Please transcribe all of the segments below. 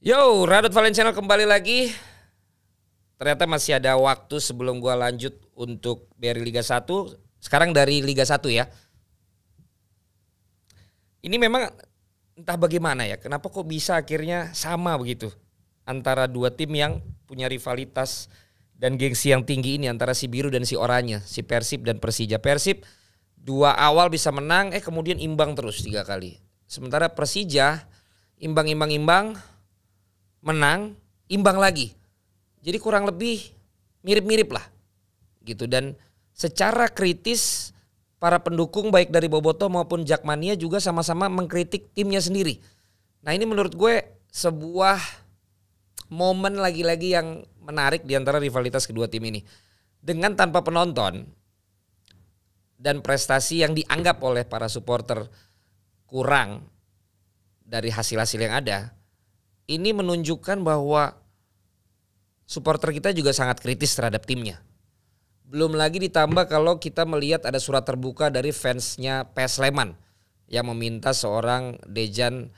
Yo, Radot channel kembali lagi. Ternyata masih ada waktu sebelum gua lanjut untuk dari Liga 1. Sekarang dari Liga 1 ya. Ini memang entah bagaimana ya, kenapa kok bisa akhirnya sama begitu antara dua tim yang punya rivalitas dan gengsi yang tinggi ini antara si biru dan si oranye, si Persib dan Persija. Persib dua awal bisa menang, eh kemudian imbang terus tiga kali. Sementara Persija imbang-imbang-imbang menang, imbang lagi. Jadi kurang lebih mirip-mirip lah. Gitu dan secara kritis para pendukung baik dari Boboto maupun Jakmania juga sama-sama mengkritik timnya sendiri. Nah, ini menurut gue sebuah momen lagi-lagi yang menarik di antara rivalitas kedua tim ini. Dengan tanpa penonton dan prestasi yang dianggap oleh para supporter kurang dari hasil-hasil yang ada, ini menunjukkan bahwa supporter kita juga sangat kritis terhadap timnya. Belum lagi ditambah kalau kita melihat ada surat terbuka dari fansnya PS Sleman yang meminta seorang Dejan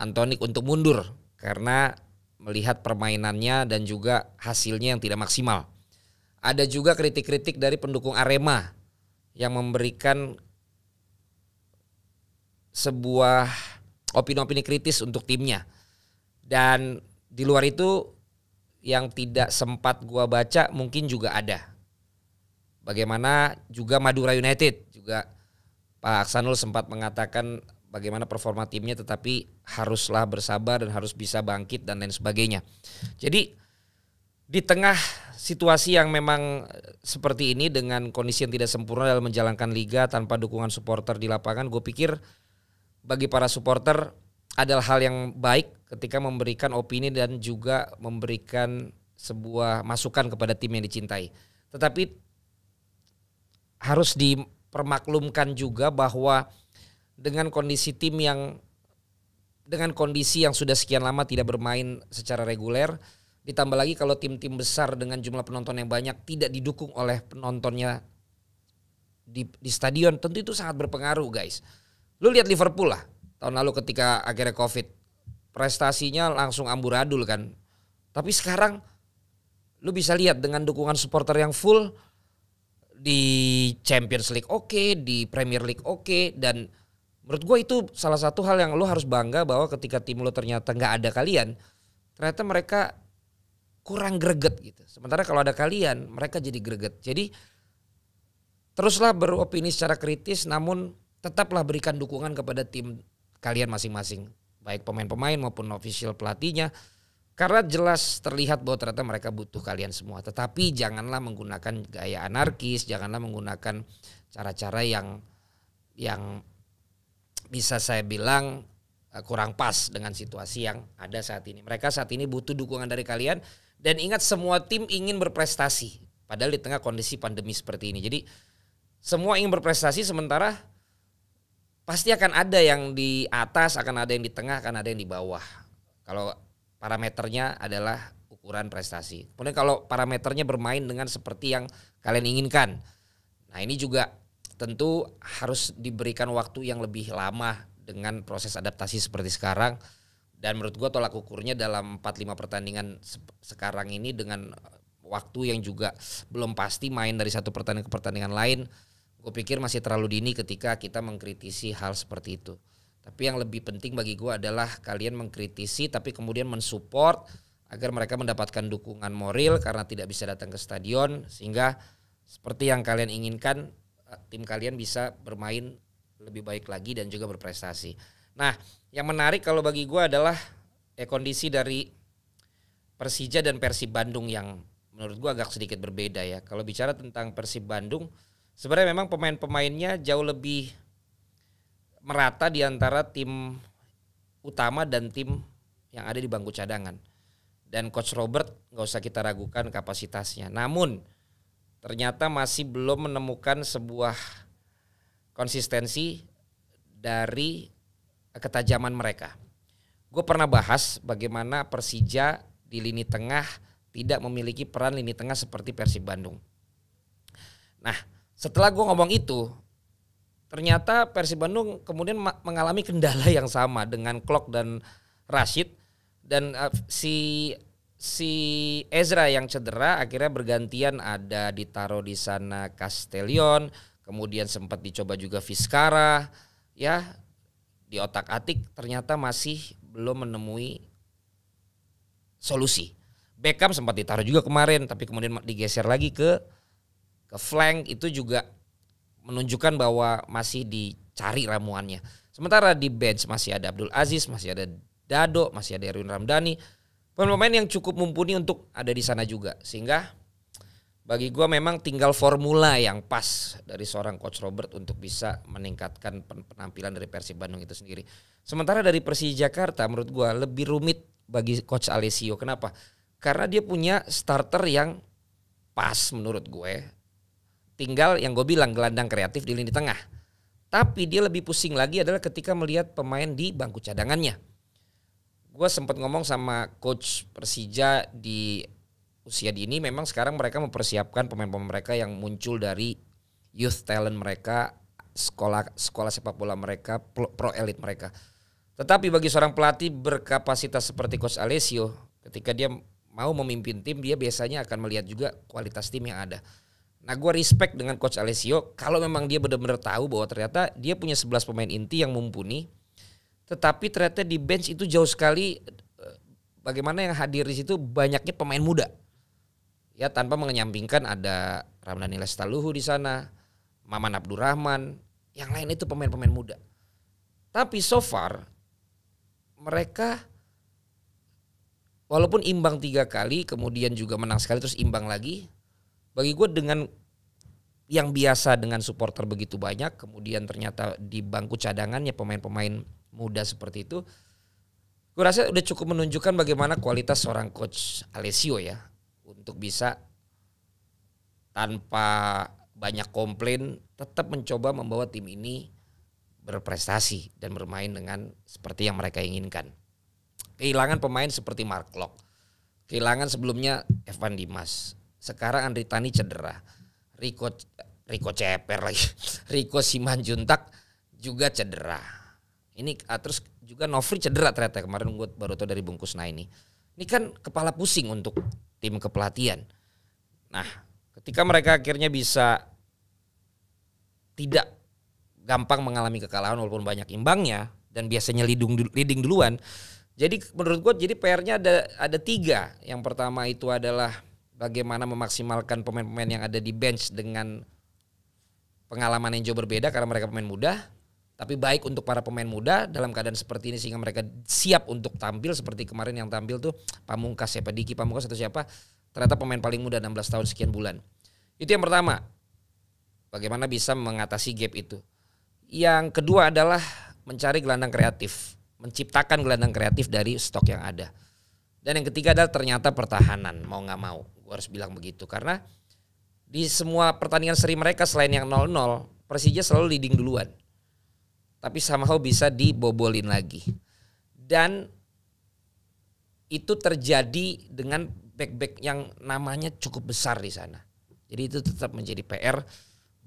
Antonik untuk mundur karena melihat permainannya dan juga hasilnya yang tidak maksimal. Ada juga kritik-kritik dari pendukung Arema yang memberikan sebuah opini-opini kritis untuk timnya. Dan di luar itu yang tidak sempat gua baca mungkin juga ada. Bagaimana juga Madura United juga Pak Aksanul sempat mengatakan bagaimana performa timnya tetapi haruslah bersabar dan harus bisa bangkit dan lain sebagainya. Jadi di tengah situasi yang memang eh, seperti ini dengan kondisi yang tidak sempurna dalam menjalankan liga tanpa dukungan supporter di lapangan, gue pikir bagi para supporter adalah hal yang baik ketika memberikan opini dan juga memberikan sebuah masukan kepada tim yang dicintai. Tetapi harus dipermaklumkan juga bahwa dengan kondisi tim yang dengan kondisi yang sudah sekian lama tidak bermain secara reguler, ditambah lagi kalau tim-tim besar dengan jumlah penonton yang banyak tidak didukung oleh penontonnya di, di stadion, tentu itu sangat berpengaruh guys. Lu lihat Liverpool lah, tahun lalu ketika akhirnya covid prestasinya langsung amburadul kan tapi sekarang lu bisa lihat dengan dukungan supporter yang full di Champions League oke okay, di Premier League oke okay, dan menurut gue itu salah satu hal yang lu harus bangga bahwa ketika tim lu ternyata nggak ada kalian ternyata mereka kurang greget gitu sementara kalau ada kalian mereka jadi greget jadi teruslah beropini secara kritis namun tetaplah berikan dukungan kepada tim kalian masing-masing, baik pemain-pemain maupun official pelatihnya. Karena jelas terlihat bahwa ternyata mereka butuh kalian semua. Tetapi janganlah menggunakan gaya anarkis, janganlah menggunakan cara-cara yang yang bisa saya bilang eh, kurang pas dengan situasi yang ada saat ini. Mereka saat ini butuh dukungan dari kalian dan ingat semua tim ingin berprestasi padahal di tengah kondisi pandemi seperti ini. Jadi semua ingin berprestasi sementara pasti akan ada yang di atas, akan ada yang di tengah, akan ada yang di bawah. Kalau parameternya adalah ukuran prestasi. Kemudian kalau parameternya bermain dengan seperti yang kalian inginkan. Nah, ini juga tentu harus diberikan waktu yang lebih lama dengan proses adaptasi seperti sekarang. Dan menurut gue tolak ukurnya dalam 4-5 pertandingan se sekarang ini dengan waktu yang juga belum pasti main dari satu pertandingan ke pertandingan lain Gue pikir masih terlalu dini ketika kita mengkritisi hal seperti itu. Tapi yang lebih penting bagi gue adalah kalian mengkritisi tapi kemudian mensupport agar mereka mendapatkan dukungan moral karena tidak bisa datang ke stadion sehingga seperti yang kalian inginkan eh, tim kalian bisa bermain lebih baik lagi dan juga berprestasi. Nah, yang menarik kalau bagi gue adalah eh, kondisi dari Persija dan Persib Bandung yang menurut gue agak sedikit berbeda ya. Kalau bicara tentang Persib Bandung, sebenarnya memang pemain-pemainnya jauh lebih merata di antara tim utama dan tim yang ada di bangku cadangan. Dan Coach Robert nggak usah kita ragukan kapasitasnya. Namun ternyata masih belum menemukan sebuah konsistensi dari ketajaman mereka. Gue pernah bahas bagaimana Persija di lini tengah tidak memiliki peran lini tengah seperti Persib Bandung. Nah, setelah gue ngomong itu ternyata Persib Bandung kemudian mengalami kendala yang sama dengan Klok dan Rashid dan uh, si si Ezra yang cedera akhirnya bergantian ada ditaruh di sana Castellion, kemudian sempat dicoba juga Fiskara ya di otak-atik ternyata masih belum menemui solusi. Beckham sempat ditaruh juga kemarin tapi kemudian digeser lagi ke ke flank itu juga menunjukkan bahwa masih dicari ramuannya. Sementara di bench masih ada Abdul Aziz, masih ada Dado, masih ada Erwin Ramdhani. Pemain-pemain yang cukup mumpuni untuk ada di sana juga. Sehingga bagi gue memang tinggal formula yang pas dari seorang coach Robert untuk bisa meningkatkan penampilan dari Persib Bandung itu sendiri. Sementara dari Persija Jakarta menurut gue lebih rumit bagi coach Alessio. Kenapa? Karena dia punya starter yang pas menurut gue tinggal yang gue bilang gelandang kreatif di lini tengah. Tapi dia lebih pusing lagi adalah ketika melihat pemain di bangku cadangannya. Gue sempat ngomong sama coach Persija di usia dini memang sekarang mereka mempersiapkan pemain-pemain mereka yang muncul dari youth talent mereka, sekolah sekolah sepak bola mereka, pro elit mereka. Tetapi bagi seorang pelatih berkapasitas seperti Coach Alessio, ketika dia mau memimpin tim, dia biasanya akan melihat juga kualitas tim yang ada. Nah gue respect dengan Coach Alessio kalau memang dia benar-benar tahu bahwa ternyata dia punya 11 pemain inti yang mumpuni. Tetapi ternyata di bench itu jauh sekali eh, bagaimana yang hadir di situ banyaknya pemain muda. Ya tanpa mengenyampingkan ada Ramdhani Lestaluhu di sana, Maman Abdurrahman, yang lain itu pemain-pemain muda. Tapi so far mereka walaupun imbang tiga kali kemudian juga menang sekali terus imbang lagi bagi gue dengan yang biasa dengan supporter begitu banyak kemudian ternyata di bangku cadangannya pemain-pemain muda seperti itu gue rasa udah cukup menunjukkan bagaimana kualitas seorang coach Alessio ya untuk bisa tanpa banyak komplain tetap mencoba membawa tim ini berprestasi dan bermain dengan seperti yang mereka inginkan. Kehilangan pemain seperti Mark Locke, kehilangan sebelumnya Evan Dimas, sekarang Andri Tani cedera. Riko Riko Ceper lagi. Riko Simanjuntak juga cedera. Ini ah, terus juga Novri cedera ternyata kemarin gue baru tau dari Bungkus nah ini. Ini kan kepala pusing untuk tim kepelatihan. Nah, ketika mereka akhirnya bisa tidak gampang mengalami kekalahan walaupun banyak imbangnya dan biasanya leading, leading duluan. Jadi menurut gue jadi PR-nya ada ada tiga. Yang pertama itu adalah bagaimana memaksimalkan pemain-pemain yang ada di bench dengan pengalaman yang jauh berbeda karena mereka pemain muda tapi baik untuk para pemain muda dalam keadaan seperti ini sehingga mereka siap untuk tampil seperti kemarin yang tampil tuh Pamungkas siapa Diki Pamungkas atau siapa ternyata pemain paling muda 16 tahun sekian bulan itu yang pertama bagaimana bisa mengatasi gap itu yang kedua adalah mencari gelandang kreatif menciptakan gelandang kreatif dari stok yang ada dan yang ketiga adalah ternyata pertahanan mau nggak mau Gue harus bilang begitu karena di semua pertandingan seri mereka selain yang 0-0, Persija selalu leading duluan. Tapi somehow bisa dibobolin lagi. Dan itu terjadi dengan back-back yang namanya cukup besar di sana. Jadi itu tetap menjadi PR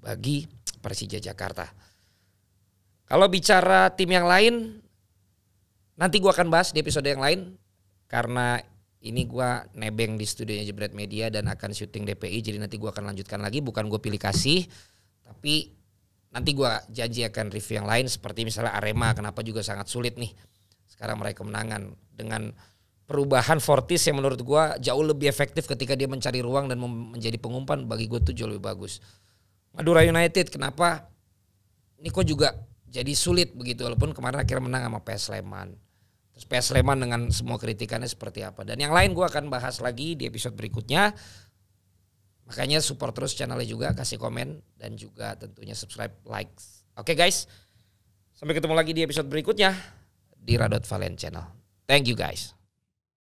bagi Persija Jakarta. Kalau bicara tim yang lain, nanti gue akan bahas di episode yang lain. Karena ini gue nebeng di studionya Jebret Media dan akan syuting DPI jadi nanti gue akan lanjutkan lagi bukan gue pilih kasih tapi nanti gue janji akan review yang lain seperti misalnya Arema kenapa juga sangat sulit nih sekarang meraih kemenangan dengan perubahan Fortis yang menurut gue jauh lebih efektif ketika dia mencari ruang dan menjadi pengumpan bagi gue tuh jauh lebih bagus Madura United kenapa Niko juga jadi sulit begitu walaupun kemarin akhirnya menang sama PS Sleman Terus PS Sleman dengan semua kritikannya seperti apa. Dan yang lain gue akan bahas lagi di episode berikutnya. Makanya support terus channelnya juga, kasih komen dan juga tentunya subscribe, like. Oke okay guys, sampai ketemu lagi di episode berikutnya di Radot Valen Channel. Thank you guys.